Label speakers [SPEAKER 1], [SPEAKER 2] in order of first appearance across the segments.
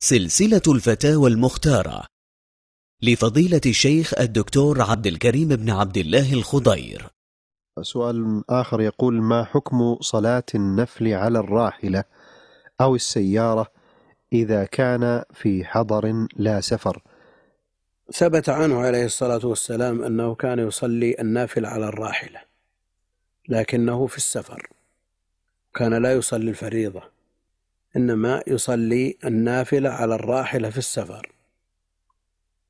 [SPEAKER 1] سلسلة الفتاوى المختارة لفضيلة الشيخ الدكتور عبد الكريم بن عبد الله الخضير سؤال آخر يقول ما حكم صلاة النفل على الراحلة أو السيارة إذا كان في حضر لا سفر ثبت عنه عليه الصلاة والسلام أنه كان يصلي النافل على الراحلة لكنه في السفر كان لا يصلي الفريضة إنما يصلي النافلة على الراحلة في السفر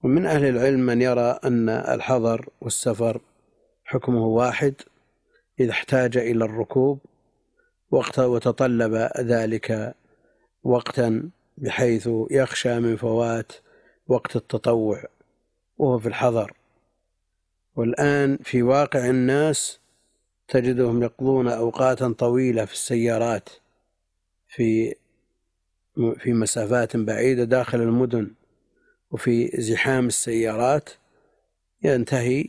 [SPEAKER 1] ومن أهل العلم من يرى أن الحضر والسفر حكمه واحد إذا احتاج إلى الركوب وقت وتطلب ذلك وقتا بحيث يخشى من فوات وقت التطوع وهو في الحضر والآن في واقع الناس تجدهم يقضون أوقاتا طويلة في السيارات في في مسافات بعيدة داخل المدن وفي زحام السيارات ينتهي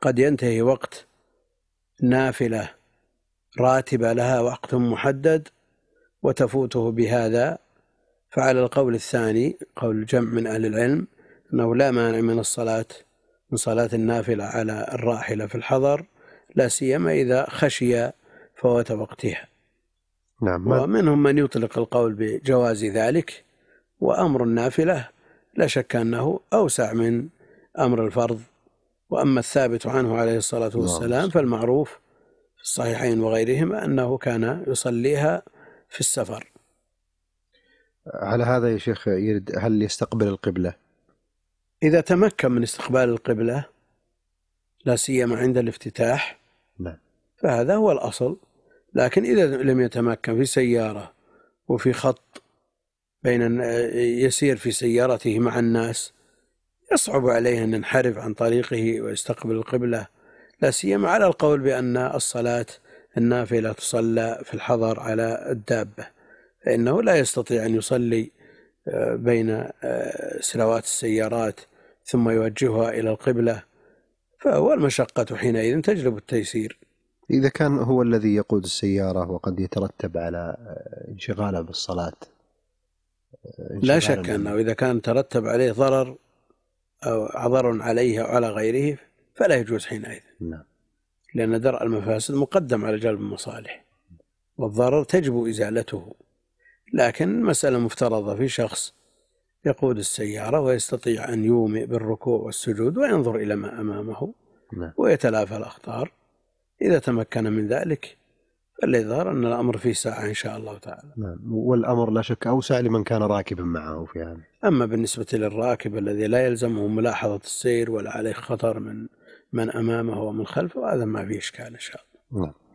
[SPEAKER 1] قد ينتهي وقت نافلة راتبة لها وقت محدد وتفوته بهذا فعلى القول الثاني قول جمع من أهل العلم أنه لا مانع من الصلاة من صلاة النافلة على الراحلة في الحضر لا سيما إذا خشي فوات وقتها نعم ومنهم من يطلق القول بجواز ذلك وأمر النافلة لا شك أنه أوسع من أمر الفرض وأما الثابت عنه عليه الصلاة نعم. والسلام فالمعروف في الصحيحين وغيرهما أنه كان يصليها في السفر على هذا يا شيخ يرد هل يستقبل القبلة؟ إذا تمكن من استقبال القبلة لا سيما عند الافتتاح نعم فهذا هو الأصل لكن إذا لم يتمكن في سيارة وفي خط بين يسير في سيارته مع الناس يصعب عليه أن ينحرف عن طريقه ويستقبل القبلة لا سيما على القول بأن الصلاة النافلة تصلى في الحضر على الدابة فإنه لا يستطيع أن يصلي آه، بين آه، سلوات السيارات ثم يوجهها إلى القبلة فهو المشقة حينئذ تجلب التيسير إذا كان هو الذي يقود السيارة وقد يترتب على آه، انشغاله بالصلاة آه، لا شك أنه إذا كان ترتب عليه ضرر أو عضر عليه أو على غيره فلا يجوز حينئذ نعم لأن درء المفاسد مقدم على جلب المصالح والضرر تجب إزالته لكن مسألة مفترضة في شخص يقود السيارة ويستطيع أن يومئ بالركوع والسجود وينظر إلى ما أمامه نعم. ويتلافى الأخطار إذا تمكن من ذلك فالإظهار أن الأمر فيه ساعة إن شاء الله تعالى نعم والأمر لا شك أوسع لمن كان راكبا معه في هذا أما بالنسبة للراكب الذي لا يلزمه ملاحظة السير ولا عليه خطر من من أمامه ومن خلفه هذا ما فيه إشكال إن شاء الله نعم